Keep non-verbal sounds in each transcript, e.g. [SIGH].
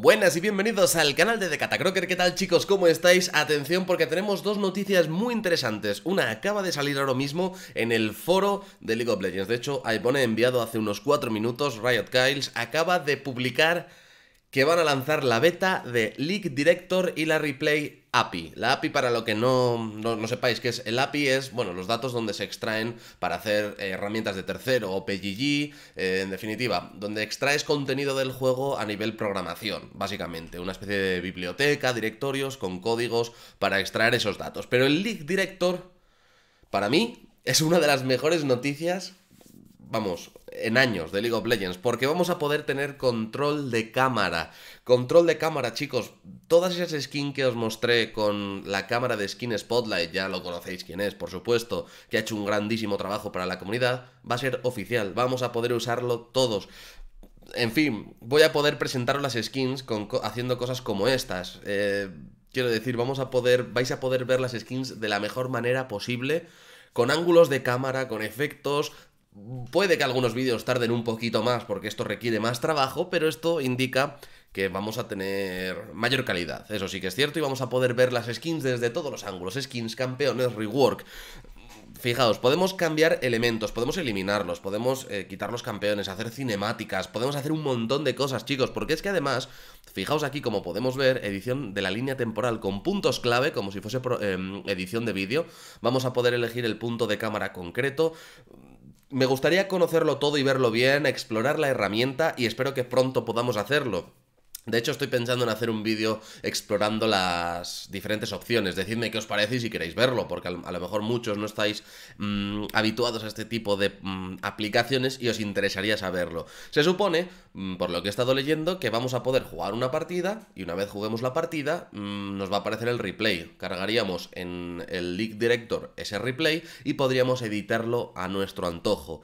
Buenas y bienvenidos al canal de Decatacroker, ¿qué tal chicos? ¿Cómo estáis? Atención porque tenemos dos noticias muy interesantes. Una acaba de salir ahora mismo en el foro de League of Legends. De hecho, ha enviado hace unos 4 minutos, Riot Kyles acaba de publicar que van a lanzar la beta de Leak Director y la Replay API. La API, para lo que no, sepáis qué es, el API es, bueno, los datos donde se extraen para hacer herramientas de tercero o PGG, eh, en definitiva, donde extraes contenido del juego a nivel programación, básicamente, una especie de biblioteca, directorios con códigos para extraer esos datos. Pero el Leak Director, para mí, es una de las mejores noticias vamos, en años de League of Legends, porque vamos a poder tener control de cámara. Control de cámara, chicos. Todas esas skins que os mostré con la cámara de Skin Spotlight, ya lo conocéis quién es, por supuesto, que ha hecho un grandísimo trabajo para la comunidad, va a ser oficial. Vamos a poder usarlo todos. En fin, voy a poder presentaros las skins haciendo cosas como estas. Eh, quiero decir, vamos a poder, vais a poder ver las skins de la mejor manera posible con ángulos de cámara, con efectos, Puede que algunos vídeos tarden un poquito más porque esto requiere más trabajo, pero esto indica que vamos a tener mayor calidad. Eso sí que es cierto y vamos a poder ver las skins desde todos los ángulos. Skins, campeones, rework. Fijaos, podemos cambiar elementos, podemos eliminarlos, podemos eh, quitar los campeones, hacer cinemáticas, podemos hacer un montón de cosas, chicos, porque es que además, fijaos aquí como podemos ver, edición de la línea temporal con puntos clave, como si fuese em, edición de vídeo, vamos a poder elegir el punto de cámara concreto, me gustaría conocerlo todo y verlo bien, explorar la herramienta y espero que pronto podamos hacerlo. De hecho, estoy pensando en hacer un vídeo explorando las diferentes opciones. Decidme qué os parece y si queréis verlo, porque a lo mejor muchos no estáis mm, habituados a este tipo de mm, aplicaciones y os interesaría saberlo. Se supone, mm, por lo que he estado leyendo, que vamos a poder jugar una partida y una vez juguemos la partida nos va a aparecer el replay. Cargaríamos en el League Director ese replay y podríamos editarlo a nuestro antojo.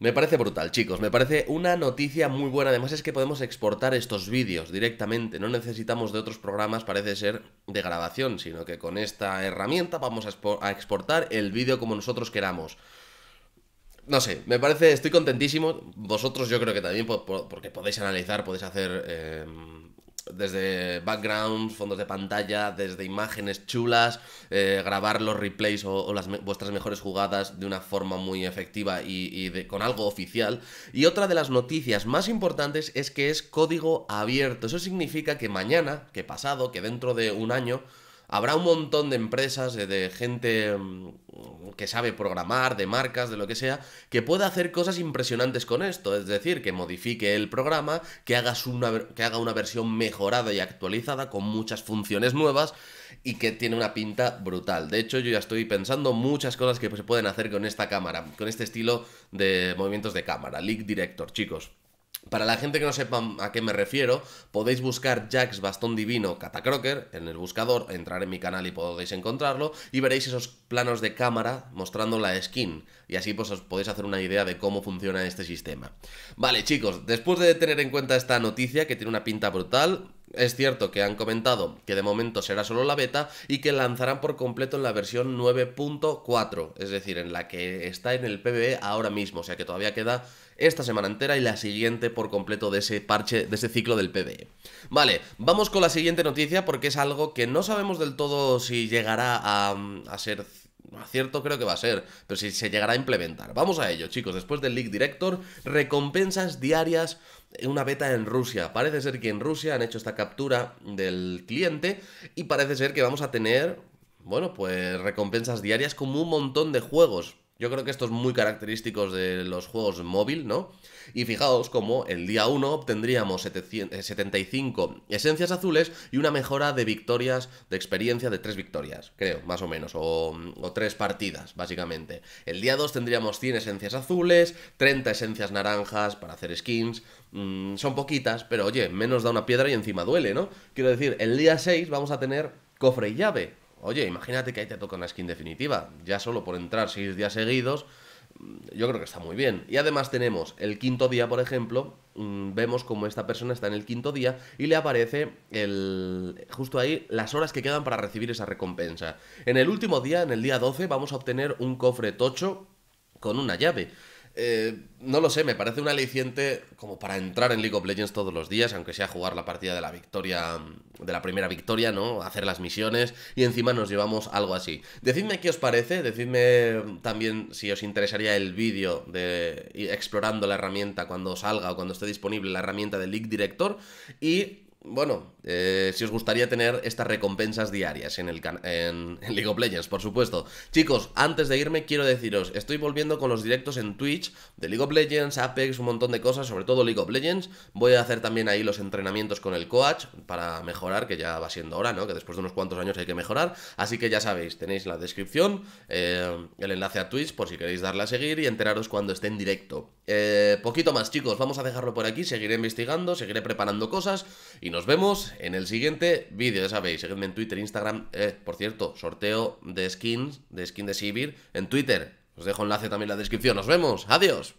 Me parece brutal, chicos. Me parece una noticia muy buena. Además es que podemos exportar estos vídeos directamente. No necesitamos de otros programas, parece ser, de grabación, sino que con esta herramienta vamos a, exportar el vídeo como nosotros queramos. No sé, me parece, estoy contentísimo. Vosotros yo creo que también, porque podéis analizar, podéis hacer... Em, desde backgrounds, fondos de pantalla, desde imágenes chulas, eh, grabar los replays o, las vuestras mejores jugadas de una forma muy efectiva y, con algo oficial. Y otra de las noticias más importantes es que es código abierto. Eso significa que mañana, que pasado, que dentro de un año, habrá un montón de empresas, de, gente mm, que sabe programar, de marcas, de lo que sea, que pueda hacer cosas impresionantes con esto. Es decir, que modifique el programa, que, hagas que haga una versión mejorada y actualizada con muchas funciones nuevas y que tiene una pinta brutal. De hecho, yo ya estoy pensando muchas cosas que se pueden hacer con esta cámara, con este estilo de movimientos de cámara. Leak Director, chicos. Para la gente que no sepa a qué me refiero, podéis buscar Jax Bastón Divino Catacroker en el buscador, entrar en mi canal y podéis encontrarlo y veréis esos planos de cámara mostrando la skin y así pues os podéis hacer una idea de cómo funciona este sistema. Vale chicos, después de tener en cuenta esta noticia que tiene una pinta brutal, es cierto que han comentado que de momento será solo la beta y que lanzarán por completo en la versión 9.4, es decir, en la que está en el PBE ahora mismo, o sea que todavía queda esta semana entera y la siguiente por completo de ese parche, de ese ciclo del PBE. Vale, vamos con la siguiente noticia porque es algo que no sabemos del todo si llegará a, a ser creo que va a ser, pero si se llegará a implementar. Vamos a ello, chicos. Después del League Director, recompensas diarias en eh, una beta en Rusia. Parece ser que en Rusia han hecho esta captura del cliente y parece ser que vamos a tener, bueno, pues recompensas diarias como un montón de juegos. Yo creo que esto es muy característico de los juegos móvil, ¿no? Y fijaos como el día 1 obtendríamos 75 eh, esencias azules y una mejora de victorias, de experiencia de 3 victorias, creo, más o menos, o, tres 3 partidas, básicamente. El día 2 tendríamos 100 esencias azules, 30 esencias naranjas para hacer skins, mm, son poquitas, pero oye, menos da una piedra y encima duele, ¿no? Quiero decir, el día 6 vamos a tener cofre y llave, Oye, imagínate que ahí te toca una skin definitiva. Ya solo por entrar seis días seguidos, mm, yo creo que está muy bien. Y además tenemos el quinto día, por ejemplo, mm, vemos como esta persona está en el quinto día y le aparece el, justo ahí las horas que quedan para recibir esa recompensa. En el último día, en el día 12, vamos a obtener un cofre tocho con una llave. Eh, no lo sé, me parece un aliciente como para entrar en League of Legends todos los días, aunque sea jugar la partida de la victoria, de la primera victoria, ¿no? Hacer las misiones y encima nos llevamos algo así. Decidme qué os parece, decidme también si os interesaría el vídeo de explorando la herramienta cuando salga o cuando esté disponible la herramienta de League Director y bueno, eh, si os gustaría tener estas recompensas diarias en, el en, [LAUGHS] en, League of Legends, por supuesto. Chicos, antes de irme quiero deciros, estoy volviendo con los directos en Twitch de League of Legends, Apex, un montón de cosas, sobre todo League of Legends. Voy a hacer también ahí los entrenamientos con el coach para mejorar, que ya va siendo hora, ¿no? Que después de unos cuantos años hay que mejorar. Así que ya sabéis, tenéis la descripción eh, el enlace a Twitch por si queréis darle a seguir y enteraros cuando esté en directo. Eh, poquito más, chicos, vamos a dejarlo por aquí, seguiré investigando, seguiré preparando cosas y nos vemos en el siguiente vídeo, ya sabéis, seguidme en Twitter, Instagram, eh, por cierto, sorteo de skins, de skin de Sivir en Twitter. Os dejo enlace también en la descripción. Nos vemos, adiós.